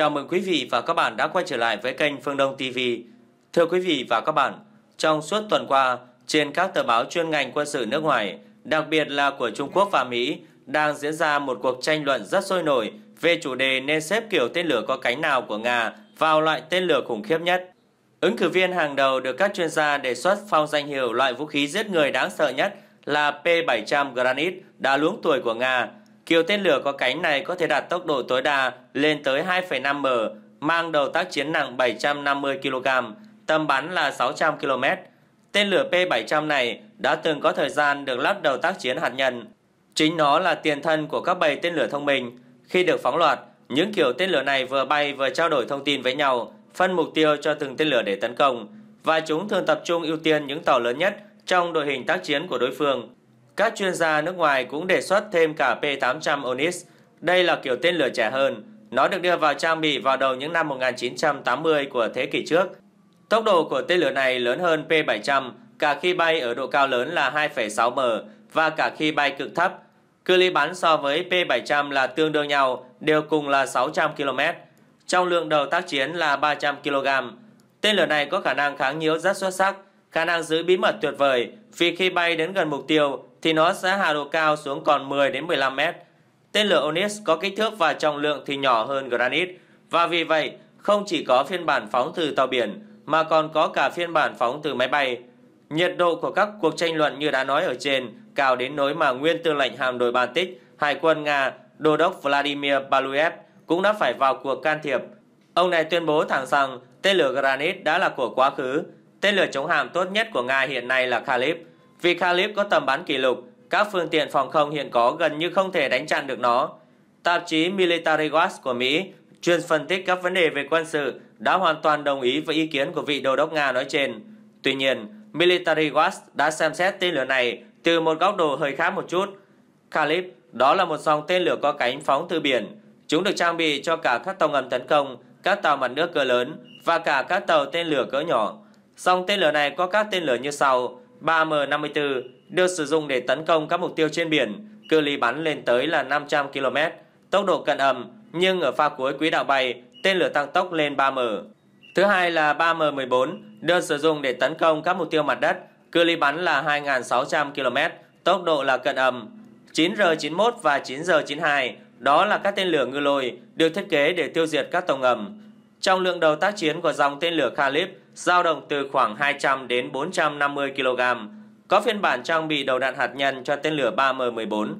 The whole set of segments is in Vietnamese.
Chào mừng quý vị và các bạn đã quay trở lại với kênh Phương Đông TV. Thưa quý vị và các bạn, trong suốt tuần qua, trên các tờ báo chuyên ngành quân sự nước ngoài, đặc biệt là của Trung Quốc và Mỹ, đang diễn ra một cuộc tranh luận rất sôi nổi về chủ đề nên xếp kiểu tên lửa có cánh nào của Nga vào loại tên lửa khủng khiếp nhất. Ứng cử viên hàng đầu được các chuyên gia đề xuất phong danh hiệu loại vũ khí giết người đáng sợ nhất là P-700 Granit đã luống tuổi của Nga – Kiểu tên lửa có cánh này có thể đạt tốc độ tối đa lên tới 2,5M, mang đầu tác chiến nặng 750 kg, tầm bắn là 600 km. Tên lửa P-700 này đã từng có thời gian được lắp đầu tác chiến hạt nhân. Chính nó là tiền thân của các bầy tên lửa thông minh. Khi được phóng loạt, những kiểu tên lửa này vừa bay vừa trao đổi thông tin với nhau, phân mục tiêu cho từng tên lửa để tấn công, và chúng thường tập trung ưu tiên những tàu lớn nhất trong đội hình tác chiến của đối phương. Các chuyên gia nước ngoài cũng đề xuất thêm cả P-800 Onis. Đây là kiểu tên lửa trẻ hơn. Nó được đưa vào trang bị vào đầu những năm 1980 của thế kỷ trước. Tốc độ của tên lửa này lớn hơn P-700 cả khi bay ở độ cao lớn là 2,6m và cả khi bay cực thấp. Cự ly bắn so với P-700 là tương đương nhau, đều cùng là 600 km. Trong lượng đầu tác chiến là 300 kg. Tên lửa này có khả năng kháng nhiễu rất xuất sắc, khả năng giữ bí mật tuyệt vời vì khi bay đến gần mục tiêu thì nó sẽ hạ độ cao xuống còn 10 đến 15 mét. Tên lửa Onyx có kích thước và trọng lượng thì nhỏ hơn Granite và vì vậy không chỉ có phiên bản phóng từ tàu biển mà còn có cả phiên bản phóng từ máy bay. Nhiệt độ của các cuộc tranh luận như đã nói ở trên cao đến nỗi mà nguyên tư lệnh hạm đội Baltic, Hải quân Nga, Đô đốc Vladimir Baluev cũng đã phải vào cuộc can thiệp. Ông này tuyên bố thẳng rằng tên lửa Granit đã là của quá khứ Tên lửa chống hạm tốt nhất của Nga hiện nay là Khalib. Vì Khalib có tầm bắn kỷ lục, các phương tiện phòng không hiện có gần như không thể đánh chặn được nó. Tạp chí Military Watch của Mỹ, chuyên phân tích các vấn đề về quân sự, đã hoàn toàn đồng ý với ý kiến của vị đô đốc Nga nói trên. Tuy nhiên, Military Watch đã xem xét tên lửa này từ một góc độ hơi khác một chút. Khalib, đó là một dòng tên lửa có cánh phóng từ biển. Chúng được trang bị cho cả các tàu ngầm tấn công, các tàu mặt nước cỡ lớn và cả các tàu tên lửa cỡ nhỏ. Song tên lửa này có các tên lửa như sau: 3M54 được sử dụng để tấn công các mục tiêu trên biển, cự ly bắn lên tới là 500 km, tốc độ cận âm, nhưng ở pha cuối quỹ đạo bay, tên lửa tăng tốc lên 3M. Thứ hai là 3M14 được sử dụng để tấn công các mục tiêu mặt đất, cự ly bắn là 2.600 km, tốc độ là cận âm. 9R91 và 9R92 đó là các tên lửa ngư lôi được thiết kế để tiêu diệt các tàu ngầm. Trong lượng đầu tác chiến của dòng tên lửa Khalib dao động từ khoảng 200 đến 450 kg, có phiên bản trang bị đầu đạn hạt nhân cho tên lửa 3M14.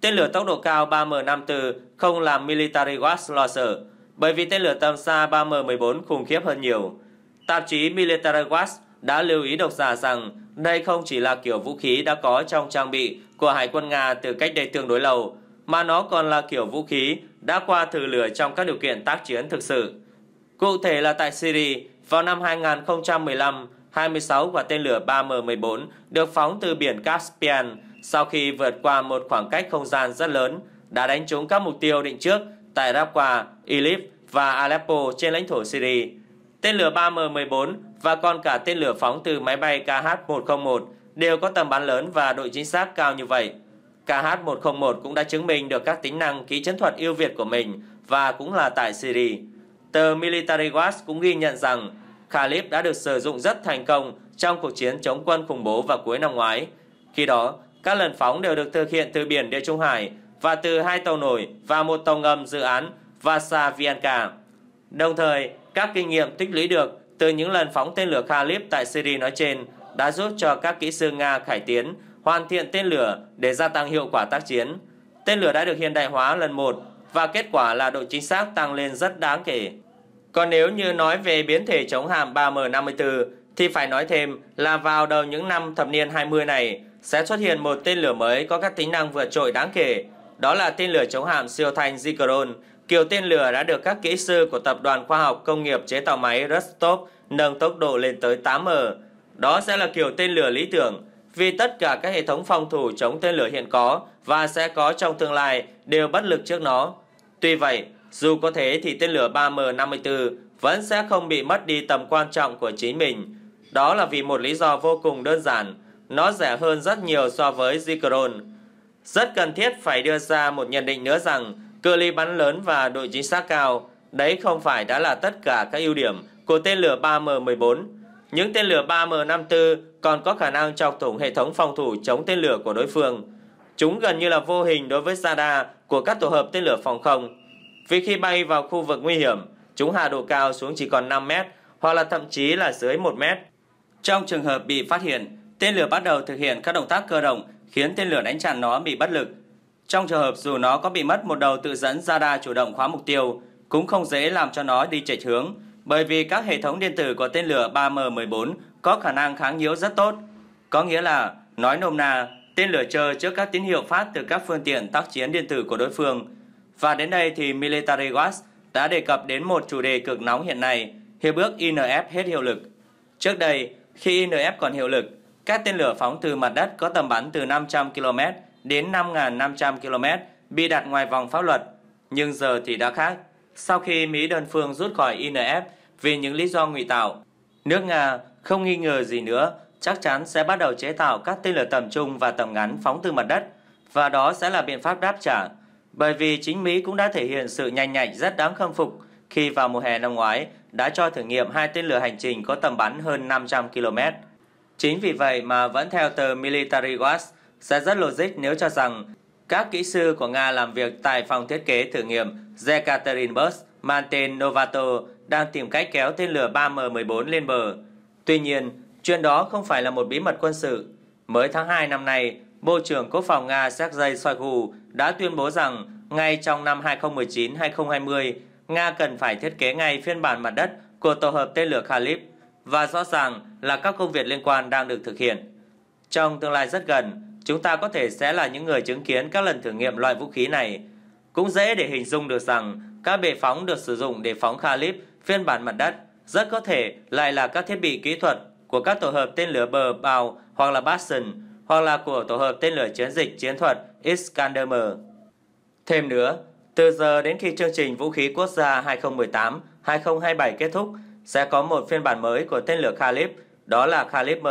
Tên lửa tốc độ cao 3M54 không làm military watch lo sợ, bởi vì tên lửa tầm xa 3M14 khủng khiếp hơn nhiều. Tạp chí Military Watch đã lưu ý độc giả rằng đây không chỉ là kiểu vũ khí đã có trong trang bị của Hải quân Nga từ cách đây tương đối lâu, mà nó còn là kiểu vũ khí đã qua thử lửa trong các điều kiện tác chiến thực sự. Cụ thể là tại Syria, vào năm 2015, 26 quả tên lửa 3M-14 được phóng từ biển Caspian sau khi vượt qua một khoảng cách không gian rất lớn, đã đánh trúng các mục tiêu định trước tại Raqqa, Idlib và Aleppo trên lãnh thổ Syria. Tên lửa 3M-14 và còn cả tên lửa phóng từ máy bay KH-101 đều có tầm bắn lớn và độ chính xác cao như vậy. KH-101 cũng đã chứng minh được các tính năng kỹ chiến thuật ưu việt của mình và cũng là tại Syria. Tờ Military Watch cũng ghi nhận rằng Khalif đã được sử dụng rất thành công trong cuộc chiến chống quân khủng bố vào cuối năm ngoái. Khi đó, các lần phóng đều được thực hiện từ biển Địa Trung Hải và từ hai tàu nổi và một tàu ngầm dự án Vasa Vasavianka. Đồng thời, các kinh nghiệm tích lũy được từ những lần phóng tên lửa Khalif tại Syria nói trên đã giúp cho các kỹ sư Nga cải tiến, hoàn thiện tên lửa để gia tăng hiệu quả tác chiến. Tên lửa đã được hiện đại hóa lần một và kết quả là độ chính xác tăng lên rất đáng kể. Còn nếu như nói về biến thể chống hàm 3M54 thì phải nói thêm là vào đầu những năm thập niên 20 này sẽ xuất hiện một tên lửa mới có các tính năng vượt trội đáng kể, đó là tên lửa chống hạm siêu thanh Zikron. Kiểu tên lửa đã được các kỹ sư của Tập đoàn Khoa học Công nghiệp chế tạo máy Rostov nâng tốc độ lên tới 8M. Đó sẽ là kiểu tên lửa lý tưởng vì tất cả các hệ thống phòng thủ chống tên lửa hiện có và sẽ có trong tương lai đều bất lực trước nó. Tuy vậy, dù có thế thì tên lửa 3M54 vẫn sẽ không bị mất đi tầm quan trọng của chính mình. Đó là vì một lý do vô cùng đơn giản, nó rẻ hơn rất nhiều so với Zikron. Rất cần thiết phải đưa ra một nhận định nữa rằng cự ly bắn lớn và độ chính xác cao, đấy không phải đã là tất cả các ưu điểm của tên lửa 3M14. Những tên lửa 3M54 còn có khả năng chọc thủng hệ thống phòng thủ chống tên lửa của đối phương. Chúng gần như là vô hình đối với radar của các tổ hợp tên lửa phòng không vì khi bay vào khu vực nguy hiểm, chúng hạ độ cao xuống chỉ còn 5 mét hoặc là thậm chí là dưới 1 mét. Trong trường hợp bị phát hiện, tên lửa bắt đầu thực hiện các động tác cơ động khiến tên lửa đánh chặn nó bị bất lực. Trong trường hợp dù nó có bị mất một đầu tự dẫn radar chủ động khóa mục tiêu, cũng không dễ làm cho nó đi chệch hướng, bởi vì các hệ thống điện tử của tên lửa 3M14 có khả năng kháng nhiễu rất tốt. Có nghĩa là, nói nôm na, tên lửa chờ trước các tín hiệu phát từ các phương tiện tác chiến điện tử của đối phương – và đến đây thì Military Watch đã đề cập đến một chủ đề cực nóng hiện nay, hiệp ước INF hết hiệu lực. Trước đây, khi INF còn hiệu lực, các tên lửa phóng từ mặt đất có tầm bắn từ 500 km đến 5.500 km bị đặt ngoài vòng pháp luật. Nhưng giờ thì đã khác. Sau khi Mỹ đơn phương rút khỏi INF vì những lý do ngụy tạo, nước Nga không nghi ngờ gì nữa chắc chắn sẽ bắt đầu chế tạo các tên lửa tầm trung và tầm ngắn phóng từ mặt đất và đó sẽ là biện pháp đáp trả bởi vì chính Mỹ cũng đã thể hiện sự nhanh nhạy rất đáng khâm phục khi vào mùa hè năm ngoái đã cho thử nghiệm hai tên lửa hành trình có tầm bắn hơn 500 km. Chính vì vậy mà vẫn theo tờ Military Watch sẽ rất logic nếu cho rằng các kỹ sư của Nga làm việc tại phòng thiết kế thử nghiệm Yekaterinburg mang tên Novato đang tìm cách kéo tên lửa 3M14 lên bờ. Tuy nhiên, chuyện đó không phải là một bí mật quân sự. Mới tháng 2 năm nay, Bộ trưởng Quốc phòng Nga Sergei Shoigu đã tuyên bố rằng ngay trong năm 2019-2020, Nga cần phải thiết kế ngay phiên bản mặt đất của tổ hợp tên lửa Khalib và rõ ràng là các công việc liên quan đang được thực hiện. Trong tương lai rất gần, chúng ta có thể sẽ là những người chứng kiến các lần thử nghiệm loại vũ khí này. Cũng dễ để hình dung được rằng các bệ phóng được sử dụng để phóng Khalib phiên bản mặt đất rất có thể lại là các thiết bị kỹ thuật của các tổ hợp tên lửa bờ bào hoặc là Bastion hoặc là của tổ hợp tên lửa chiến dịch chiến thuật Iskander M. Thêm nữa, từ giờ đến khi chương trình vũ khí quốc gia 2018-2027 kết thúc, sẽ có một phiên bản mới của tên lửa Khalib, đó là Khalib M.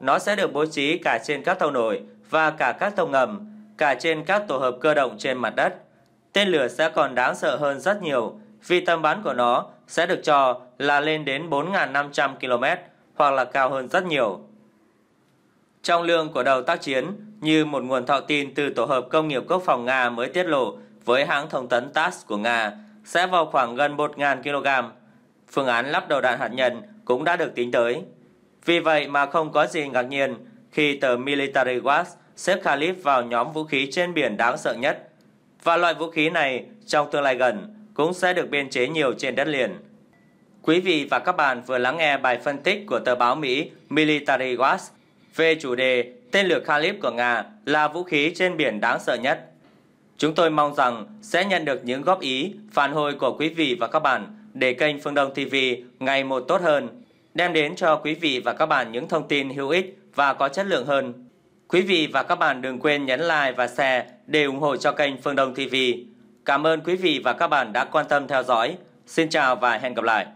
Nó sẽ được bố trí cả trên các tàu nổi và cả các tàu ngầm, cả trên các tổ hợp cơ động trên mặt đất. Tên lửa sẽ còn đáng sợ hơn rất nhiều vì tầm bắn của nó sẽ được cho là lên đến 4.500 km hoặc là cao hơn rất nhiều trong lương của đầu tác chiến như một nguồn thạo tin từ Tổ hợp Công nghiệp Quốc phòng Nga mới tiết lộ với hãng thông tấn TASS của Nga sẽ vào khoảng gần 1.000 kg. Phương án lắp đầu đạn hạt nhân cũng đã được tính tới. Vì vậy mà không có gì ngạc nhiên khi tờ Military Watch xếp Khalif vào nhóm vũ khí trên biển đáng sợ nhất. Và loại vũ khí này trong tương lai gần cũng sẽ được biên chế nhiều trên đất liền. Quý vị và các bạn vừa lắng nghe bài phân tích của tờ báo Mỹ Military Watch về chủ đề tên lửa Kalib của Nga là vũ khí trên biển đáng sợ nhất. Chúng tôi mong rằng sẽ nhận được những góp ý, phản hồi của quý vị và các bạn để kênh Phương Đông TV ngày một tốt hơn, đem đến cho quý vị và các bạn những thông tin hữu ích và có chất lượng hơn. Quý vị và các bạn đừng quên nhấn like và share để ủng hộ cho kênh Phương Đông TV. Cảm ơn quý vị và các bạn đã quan tâm theo dõi. Xin chào và hẹn gặp lại.